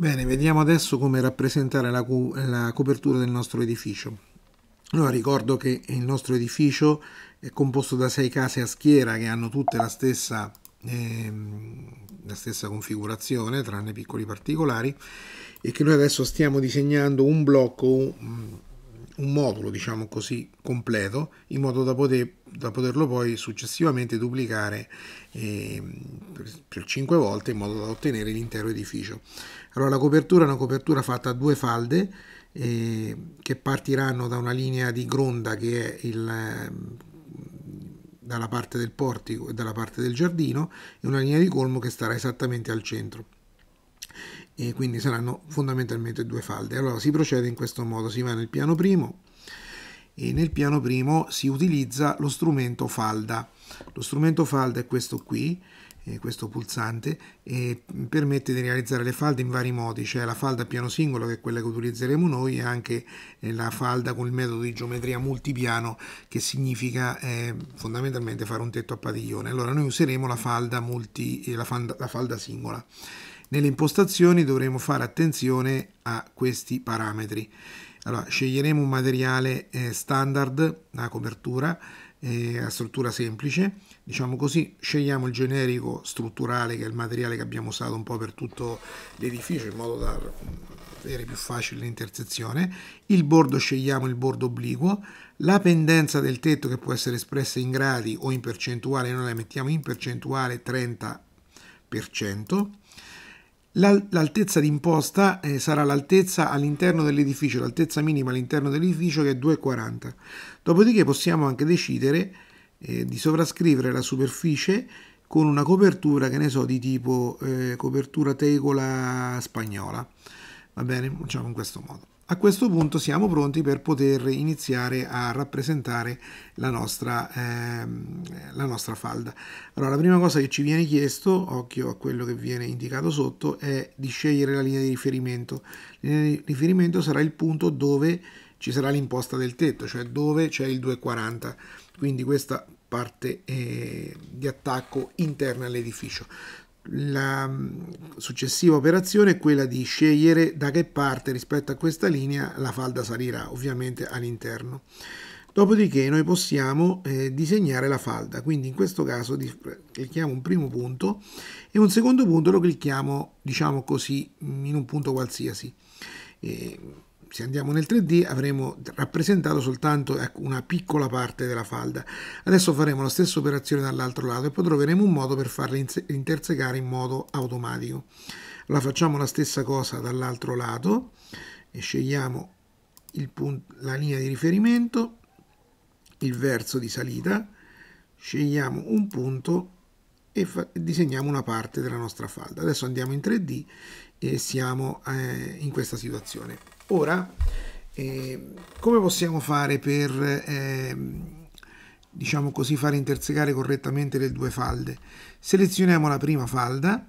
Bene, vediamo adesso come rappresentare la, cu- la, copertura del nostro edificio. Allora, ricordo che il nostro edificio è composto da sei case a schiera che hanno tutte la stessa, ehm, la stessa configurazione, tranne piccoli particolari, e che noi adesso stiamo disegnando un blocco un modulo, diciamo così, completo, in modo da, poter, da poterlo poi successivamente duplicare eh, per, per 5 volte in modo da ottenere l'intero edificio. Allora la copertura è una copertura fatta a due falde eh, che partiranno da una linea di gronda che è il, eh, dalla parte del portico e dalla parte del giardino e una linea di colmo che starà esattamente al centro e quindi saranno fondamentalmente due falde. Allora si procede in questo modo, si va nel piano primo e nel piano primo si utilizza lo strumento falda. Lo strumento falda è questo qui, eh, questo pulsante, e permette di realizzare le falde in vari modi, cioè la falda a piano singolo che è quella che utilizzeremo noi e anche eh, la falda con il metodo di geometria multipiano che significa eh, fondamentalmente fare un tetto a padiglione. Allora noi useremo la falda, multi, eh, la falda, la falda singola. Nelle impostazioni dovremo fare attenzione a questi parametri. Allora, sceglieremo un materiale eh, standard, la copertura, eh, a struttura semplice, diciamo così, scegliamo il generico strutturale che è il materiale che abbiamo usato un po' per tutto l'edificio in modo da avere più facile l'intersezione, il bordo scegliamo il bordo obliquo, la pendenza del tetto che può essere espressa in gradi o in percentuale, noi la mettiamo in percentuale 30%, L'altezza d'imposta eh, sarà l'altezza all'interno dell'edificio, l'altezza minima all'interno dell'edificio che è 2,40. Dopodiché possiamo anche decidere eh, di sovrascrivere la superficie con una copertura che ne so di tipo eh, copertura tegola spagnola. Va bene, facciamo in questo modo. A questo punto siamo pronti per poter iniziare a rappresentare la nostra, ehm, la nostra falda. Allora, la prima cosa che ci viene chiesto, occhio a quello che viene indicato sotto, è di scegliere la linea di riferimento. La linea di riferimento sarà il punto dove ci sarà l'imposta del tetto, cioè dove c'è il 240. Quindi questa parte eh, di attacco interna all'edificio. La mm, successiva operazione è quella di scegliere da che parte rispetto a questa linea la falda salirà, ovviamente all'interno. Dopodiché noi possiamo eh, disegnare la falda, quindi in questo caso clicchiamo un primo punto e un secondo punto lo clicchiamo, diciamo così, in un punto qualsiasi. E se andiamo nel 3D avremo rappresentato soltanto ecco, una piccola parte della falda. Adesso faremo la stessa operazione dall'altro lato e poi troveremo un modo per farla intersecare in modo automatico. Allora facciamo la stessa cosa dall'altro lato e scegliamo la linea di riferimento, il verso di salita, scegliamo un punto e disegniamo una parte della nostra falda. Adesso andiamo in 3D e siamo eh, in questa situazione. Ora, eh, come possiamo fare per, eh, diciamo così, far intersecare correttamente le due falde? Selezioniamo la prima falda,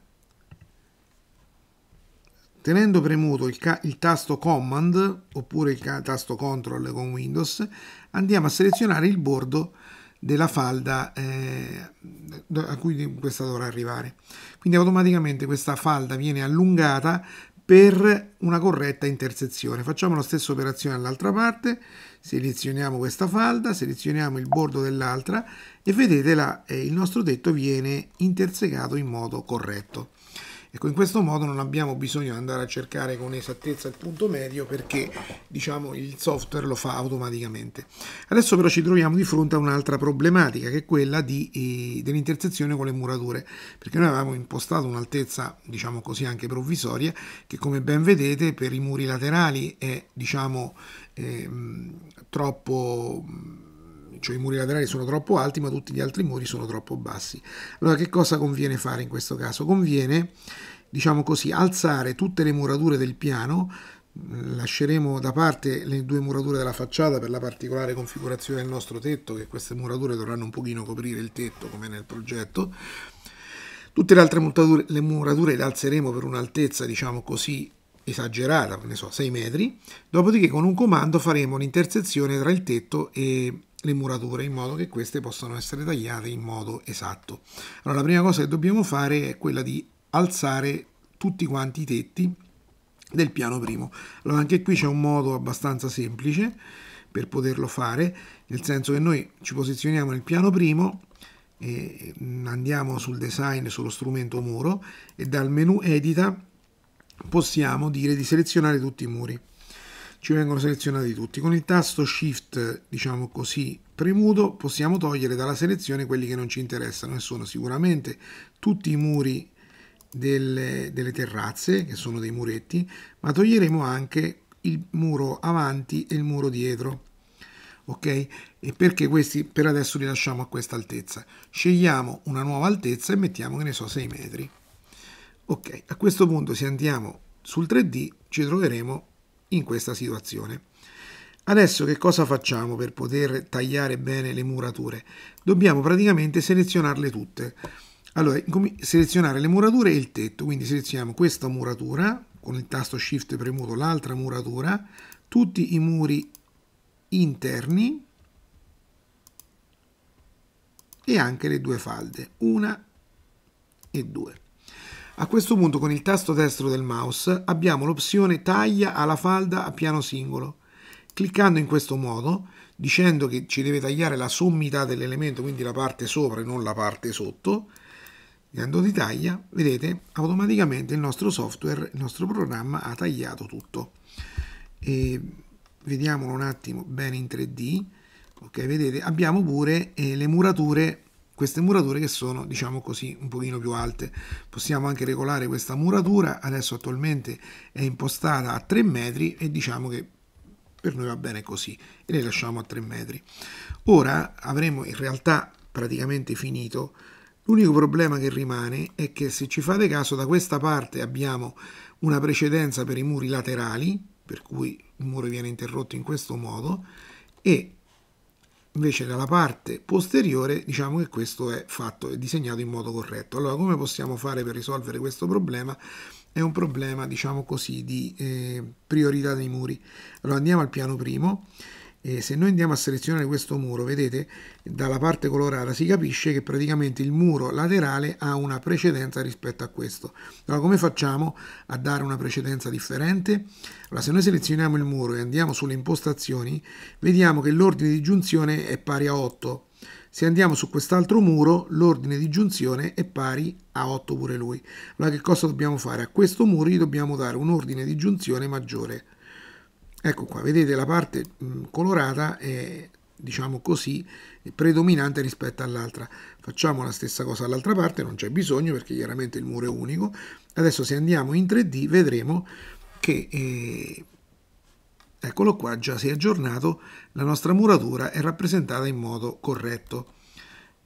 tenendo premuto il, il tasto Command oppure il tasto Control con Windows, andiamo a selezionare il bordo della falda eh, a cui questa dovrà arrivare. Quindi automaticamente questa falda viene allungata per una corretta intersezione. Facciamo la stessa operazione all'altra parte, selezioniamo questa falda, selezioniamo il bordo dell'altra e vedete là, eh, il nostro tetto viene intersecato in modo corretto. Ecco, in questo modo non abbiamo bisogno di andare a cercare con esattezza il punto medio perché diciamo, il software lo fa automaticamente. Adesso però ci troviamo di fronte a un'altra problematica che è quella di, eh, dell'intersezione con le murature, perché noi avevamo impostato un'altezza, diciamo così, anche provvisoria, che come ben vedete per i muri laterali è diciamo, eh, troppo cioè i muri laterali sono troppo alti ma tutti gli altri muri sono troppo bassi. Allora che cosa conviene fare in questo caso? Conviene, diciamo così, alzare tutte le murature del piano, mm, lasceremo da parte le due murature della facciata per la particolare configurazione del nostro tetto, che queste murature dovranno un pochino coprire il tetto come nel progetto. Tutte le altre mutature, le murature le alzeremo per un'altezza, diciamo così, esagerata, ne so, 6 metri, dopodiché con un comando faremo l'intersezione tra il tetto e le murature in modo che queste possano essere tagliate in modo esatto. Allora la prima cosa che dobbiamo fare è quella di alzare tutti quanti i tetti del piano primo. Allora anche qui c'è un modo abbastanza semplice per poterlo fare, nel senso che noi ci posizioniamo nel piano primo e andiamo sul design sullo strumento muro e dal menu edita possiamo dire di selezionare tutti i muri ci vengono selezionati tutti. Con il tasto Shift, diciamo così, premuto, possiamo togliere dalla selezione quelli che non ci interessano e sono sicuramente tutti i muri delle, delle terrazze, che sono dei muretti, ma toglieremo anche il muro avanti e il muro dietro. Ok? E perché questi per adesso li lasciamo a questa altezza. Scegliamo una nuova altezza e mettiamo, che ne so, 6 metri. Ok, a questo punto se andiamo sul 3D ci troveremo in questa situazione. Adesso che cosa facciamo per poter tagliare bene le murature? Dobbiamo praticamente selezionarle tutte. Allora, selezionare le murature e il tetto, quindi selezioniamo questa muratura, con il tasto Shift premuto l'altra muratura, tutti i muri interni e anche le due falde, una e due. A questo punto con il tasto destro del mouse abbiamo l'opzione taglia alla falda a piano singolo. Cliccando in questo modo, dicendo che ci deve tagliare la sommità dell'elemento, quindi la parte sopra e non la parte sotto, andando di taglia, vedete, automaticamente il nostro software, il nostro programma ha tagliato tutto. E vediamolo un attimo bene in 3D. Ok, vedete, abbiamo pure eh, le murature queste murature che sono diciamo così un pochino più alte possiamo anche regolare questa muratura adesso attualmente è impostata a 3 metri e diciamo che per noi va bene così e le lasciamo a 3 metri ora avremo in realtà praticamente finito l'unico problema che rimane è che se ci fate caso da questa parte abbiamo una precedenza per i muri laterali per cui il muro viene interrotto in questo modo e invece dalla parte posteriore diciamo che questo è fatto e disegnato in modo corretto. Allora come possiamo fare per risolvere questo problema? È un problema diciamo così di eh, priorità dei muri. Allora andiamo al piano primo e se noi andiamo a selezionare questo muro, vedete, dalla parte colorata si capisce che praticamente il muro laterale ha una precedenza rispetto a questo. Allora come facciamo a dare una precedenza differente? Allora se noi selezioniamo il muro e andiamo sulle impostazioni, vediamo che l'ordine di giunzione è pari a 8. Se andiamo su quest'altro muro, l'ordine di giunzione è pari a 8 pure lui. Allora che cosa dobbiamo fare? A questo muro gli dobbiamo dare un ordine di giunzione maggiore. Ecco qua, vedete la parte colorata è diciamo così, predominante rispetto all'altra. Facciamo la stessa cosa all'altra parte, non c'è bisogno perché chiaramente il muro è unico. Adesso se andiamo in 3D vedremo che, eh, eccolo qua, già si è aggiornato, la nostra muratura è rappresentata in modo corretto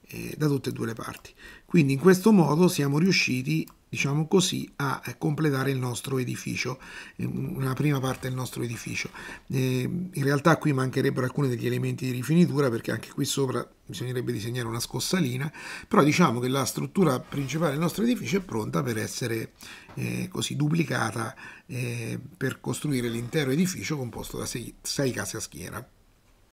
eh, da tutte e due le parti. Quindi in questo modo siamo riusciti diciamo così, a eh, completare il nostro edificio, eh, una prima parte del nostro edificio. Eh, in realtà qui mancherebbero alcuni degli elementi di rifinitura perché anche qui sopra bisognerebbe disegnare una scossalina, però diciamo che la struttura principale del nostro edificio è pronta per essere così duplicata per costruire l'intero edificio composto da sei case a schiera.